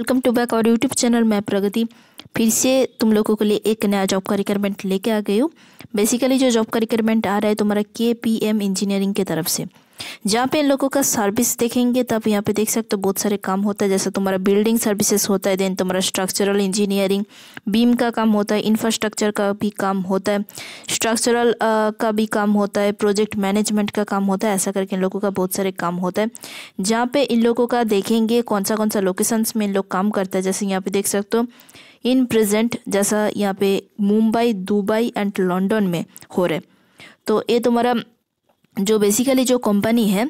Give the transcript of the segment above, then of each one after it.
Welcome to back और YouTube channel मैं प्रगति फिर से तुम लोगों के लिए एक नया जॉब का रिक्वायरमेंट लेके आ गई हूँ बेसिकली जो जॉब का रिक्वायरमेंट आ रहा है तुम्हारा के पी एम इंजीनियरिंग की तरफ से जहाँ पे इन लोगों का सर्विस देखेंगे तो आप यहाँ पे देख सकते हो बहुत सारे काम होता है जैसे तुम्हारा बिल्डिंग सर्विसेज होता है देन तुम्हारा स्ट्रक्चरल इंजीनियरिंग बीम का काम होता है इंफ्रास्ट्रक्चर का भी काम होता है स्ट्रक्चरल का भी काम होता है प्रोजेक्ट मैनेजमेंट का काम होता है ऐसा करके इन लोगों का बहुत सारे काम होता है जहाँ पे इन लोगों का देखेंगे कौन सा कौन सा लोकेशंस में इन लोग काम करता है जैसे यहाँ पे देख सकते हो इन प्रेजेंट जैसा यहाँ पे मुंबई दुबई एंड लंडन में हो रहे तो ये तुम्हारा जो बेसिकली जो कंपनी है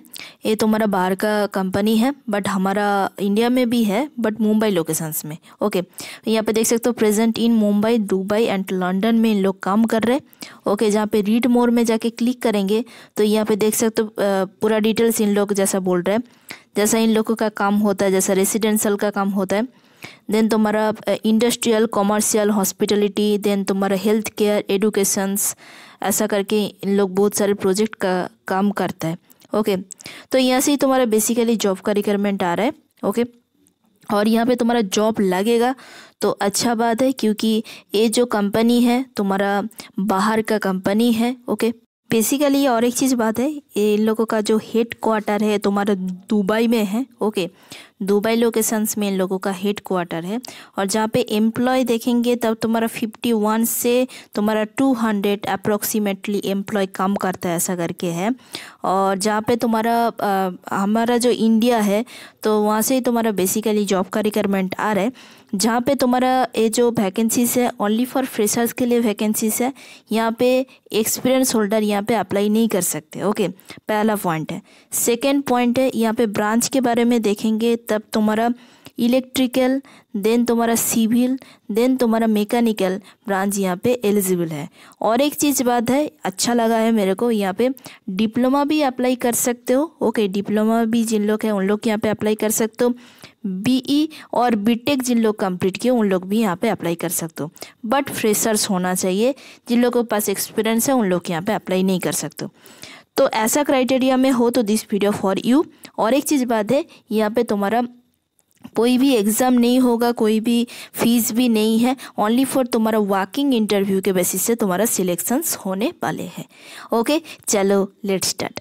ये तो हमारा बाहर का कंपनी है बट हमारा इंडिया में भी है बट मुंबई लोकेशंस में ओके यहाँ पे देख सकते हो present in Mumbai Dubai and London में इन लोग काम कर रहे हैं ओके जहाँ पे रीड मोर में जाके क्लिक करेंगे तो यहाँ पे देख सकते हो पूरा डिटेल्स इन लोग जैसा बोल रहे हैं जैसा इन लोगों का काम होता है जैसा रेसिडेंशल का काम होता है देन तुम्हारा इंडस्ट्रियल कॉमर्शियल हॉस्पिटलिटी देन तुम्हारा हेल्थ केयर एडुकेशंस ऐसा करके इन लोग बहुत सारे प्रोजेक्ट का काम करता है ओके तो यहाँ से ही तुम्हारा बेसिकली जॉब का रिक्वायरमेंट आ रहा है ओके और यहाँ पे तुम्हारा जॉब लगेगा तो अच्छा बात है क्योंकि ये जो कंपनी है तुम्हारा बाहर का कंपनी है ओके बेसिकली ये और एक चीज़ बात है इन लोगों का जो हेड क्वार्टर है तुम्हारा दुबई में है ओके दुबई लोकेशंस में इन लोगों का हेड क्वार्टर है और जहाँ पे एम्प्लॉय देखेंगे तब तुम्हारा 51 से तुम्हारा 200 अप्रोक्सीमेटली एम्प्लॉय कम करता है ऐसा करके है और जहाँ पे तुम्हारा आ, हमारा जो इंडिया है तो वहाँ से ही तुम्हारा बेसिकली जॉब का रिक्वायरमेंट आ रहा है जहाँ पे तुम्हारा ये जो वैकेंसीज है ओनली फॉर फ्रेशर्स के लिए वैकेंसीज है यहाँ पे एक्सपीरियंस होल्डर यहाँ पे अप्लाई नहीं कर सकते ओके पहला पॉइंट है सेकेंड पॉइंट है यहाँ पे ब्रांच के बारे में देखेंगे तब तुम्हारा इलेक्ट्रिकल देन तुम्हारा सिविल देन तुम्हारा मैकेनिकल ब्रांच यहाँ पे एलिजिबल है और एक चीज़ बात है अच्छा लगा है मेरे को यहाँ पे डिप्लोमा भी अप्लाई कर सकते हो ओके डिप्लोमा भी जिन लोग हैं उन लोग यहाँ पे अप्लाई कर सकते हो बीई e और बीटेक जिन लोग कंप्लीट किए उन लोग भी यहाँ पे अप्लाई कर सकते हो बट फ्रेशर्स होना चाहिए जिन लोग के पास एक्सपीरियंस है उन लोग यहाँ पे अप्लाई नहीं कर सकते तो ऐसा क्राइटेरिया में हो तो दिस वीडियो फॉर यू और एक चीज़ बात है यहाँ पे तुम्हारा कोई भी एग्ज़ाम नहीं होगा कोई भी फीस भी नहीं है ओनली फॉर तुम्हारा वॉकिंग इंटरव्यू के बेसिस से तुम्हारा सिलेक्शंस होने वाले हैं ओके चलो लेट स्टार्ट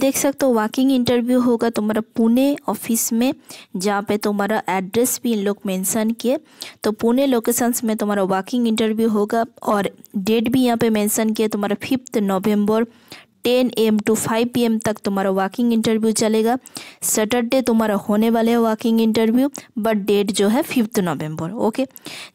देख सकते हो वॉकिंग इंटरव्यू होगा तुम्हारा पुणे ऑफिस में जहाँ पे तुम्हारा एड्रेस भी इन लोग मेंशन किए तो पुणे लोकेशंस में तुम्हारा वॉकिंग इंटरव्यू होगा और डेट भी यहाँ पे मेंशन किया तुम्हारा fifth November ten M to five P M तक तुम्हारा वॉकिंग इंटरव्यू चलेगा सैटरडे तुम्हारा होने वाले है वॉकिंग इंटरव्यू बट डेट जो है फिफ्थ नवंबर ओके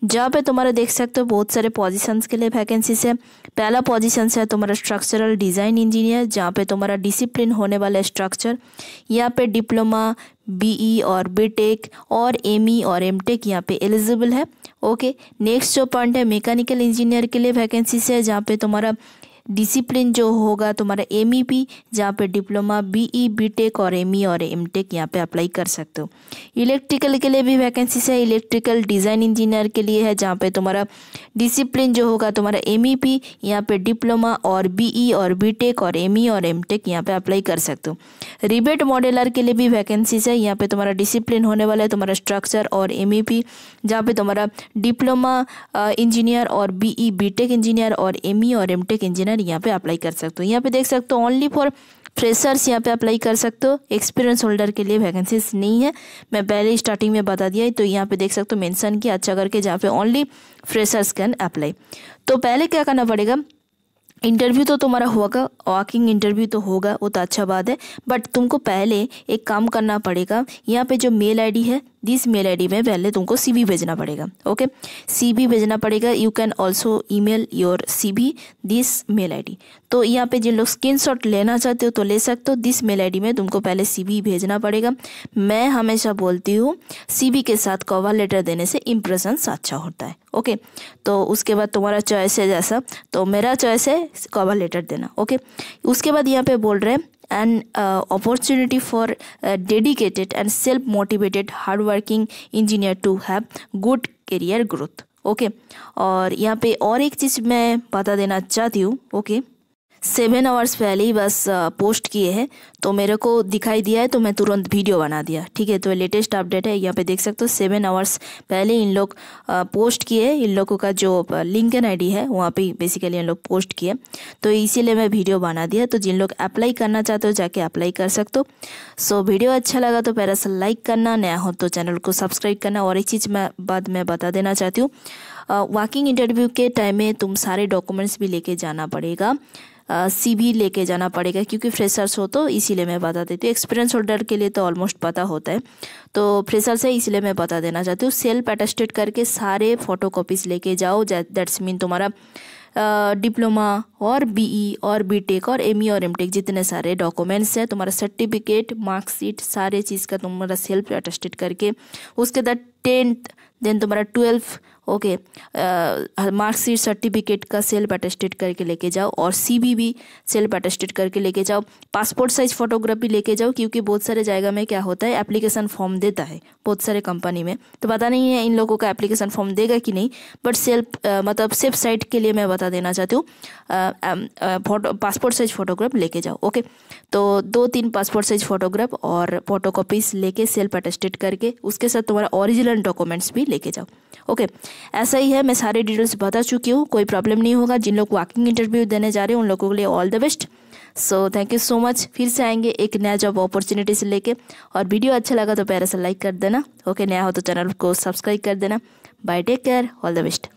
जहाँ पे तुम्हारा देख सकते हो बहुत सारे पोजीशंस के लिए वैकेंसीज है पहला पोजीशन है तुम्हारा स्ट्रक्चरल डिज़ाइन इंजीनियर जहाँ पे तुम्हारा डिसिप्लिन होने वाला स्ट्रक्चर यहाँ पे डिप्लोमा बीई e और टेक और ई e और टेक यहाँ पे एलिजिबल है ओके नेक्स्ट जो पॉइंट है मेकेनिकल इंजीनियर के लिए वैकेंसीज है जहाँ पे तुम्हारा डिसिप्लिन जो होगा तुम्हारा एम ई e पी जहाँ पर diploma B E B tech और एम ई e और एम टेक यहाँ पर अप्लाई कर सकते हो इलेक्ट्रिकल के लिए भी वैकेंसीज है इलेक्ट्रिकल डिज़ाइन इंजीनियर के लिए है जहाँ पर तुम्हारा डिसिप्लिन जो होगा तुम्हारा एम ई e पी यहाँ पर डिप्लोमा और बी ई और बी टेक और एम ई और एम टेक यहाँ पर अप्लाई कर सकते हो रिबेट मॉडलर के लिए भी वैकेंसीज है यहाँ पर तुम्हारा डिसिप्लिन होने वाला है तुम्हारा स्ट्रक्चर और एम ई पी जहाँ पर तुम्हारा डिप्लोमा इंजीनियर और B E B tech engineer और एम ई और एम टेक इंजीनियर ट्रेनर यहाँ पे अप्लाई कर सकते हो यहाँ पे देख सकते हो ओनली फॉर फ्रेशर्स यहाँ पे अप्लाई कर सकते हो एक्सपीरियंस होल्डर के लिए वैकेंसीज नहीं है मैं पहले स्टार्टिंग में बता दिया तो यहाँ पे देख सकते हो मेंशन किया अच्छा करके जहाँ पे ओनली फ्रेशर्स कैन अप्लाई तो पहले क्या करना पड़ेगा इंटरव्यू तो तुम्हारा होगा वॉकिंग इंटरव्यू तो होगा वो तो अच्छा बात है बट तुमको पहले एक काम करना पड़ेगा यहाँ पे जो मेल आईडी है दिस मेल आईडी में पहले तुमको सीवी भेजना पड़ेगा ओके सीवी भेजना पड़ेगा you can also email your CV this mail ID तो यहाँ पे जिन लोग स्क्रीनशॉट लेना चाहते हो तो ले सकते हो दिस मेल आईडी में तुमको पहले सीवी भेजना पड़ेगा मैं हमेशा बोलती हूँ सीवी के साथ कवर लेटर देने से इम्प्रेशन अच्छा होता है ओके तो उसके बाद तुम्हारा चॉइस है जैसा तो मेरा चॉइस है कवर लेटर देना ओके उसके बाद यहाँ पर बोल रहे हैं and opportunity for dedicated and self motivated hard working engineer to have good career growth okay और यहाँ पे और एक चीज़ मैं बता देना चाहती हूँ ओके okay? सेवन आवर्स पहले ही बस पोस्ट किए हैं तो मेरे को दिखाई दिया है तो मैं तुरंत वीडियो बना दिया ठीक है तो लेटेस्ट अपडेट है यहाँ पे देख सकते हो सेवन आवर्स पहले इन लोग पोस्ट किए इन लोगों का जो लिंकन आई है वहाँ पे बेसिकली इन लोग पोस्ट किए तो इसीलिए मैं वीडियो बना दिया तो जिन लोग अप्लाई करना चाहते हो जाके अप्लाई कर सकते हो सो वीडियो अच्छा लगा तो पहले से लाइक करना नया हो तो चैनल को सब्सक्राइब करना और एक चीज़ मैं बाद में बता देना चाहती हूँ वॉकिंग इंटरव्यू के टाइम में तुम सारे डॉक्यूमेंट्स भी लेके जाना पड़ेगा सी भी लेके जाना पड़ेगा क्योंकि फ्रेशर्स हो तो इसीलिए मैं बता देती हूँ एक्सपीरियंस होल्डर के लिए तो ऑलमोस्ट पता होता है तो फ्रेशर्स है इसलिए मैं बता देना चाहती हूँ सेल्फ अटेस्टेड करके सारे फ़ोटो कॉपीज़ लेके जाओ दैट्स मीन तुम्हारा डिप्लोमा और बीई e और बीटेक और एमई e और एमटेक जितने सारे डॉक्यूमेंट्स हैं तुम्हारा सर्टिफिकेट मार्कशीट सारे चीज़ का तुम्हारा सेल्फ अटेस्टेड करके उसके बाद टेंथ देन तुम्हारा ट्वेल्थ ओके मार्कशीट सर्टिफिकेट का सेल्फ अटेस्टेड करके लेके जाओ और सी भी सेल्फ अटेस्टेड करके लेके जाओ पासपोर्ट साइज फोटोग्राफी लेके जाओ क्योंकि बहुत सारे जगह में क्या होता है एप्लीकेशन फॉर्म देता है बहुत सारे कंपनी में तो पता नहीं है इन लोगों का एप्लीकेशन फॉर्म देगा कि नहीं बट सेल्फ मतलब सेफ साइट के लिए मैं बता देना चाहती हूँ फोटो पासपोर्ट साइज फोटोग्राफ लेके जाओ ओके तो दो तीन पासपोर्ट साइज फोटोग्राफ और फोटो कॉपीज लेके सेल्फ अटेस्टेड करके उसके साथ तुम्हारा ओरिजिनल डॉक्यूमेंट्स भी लेके जाओ ओके ऐसा ही है मैं सारे डिटेल्स बता चुकी हूँ कोई प्रॉब्लम नहीं होगा जिन लोग वॉकिंग इंटरव्यू देने जा रहे हैं उन लोगों के लिए all the best so thank you so much फिर से आएंगे एक नया जॉब अपॉर्चुनिटी से लेके और वीडियो अच्छा लगा तो प्यारा से लाइक कर देना ओके नया हो तो चैनल को सब्सक्राइब कर देना bye take care all the best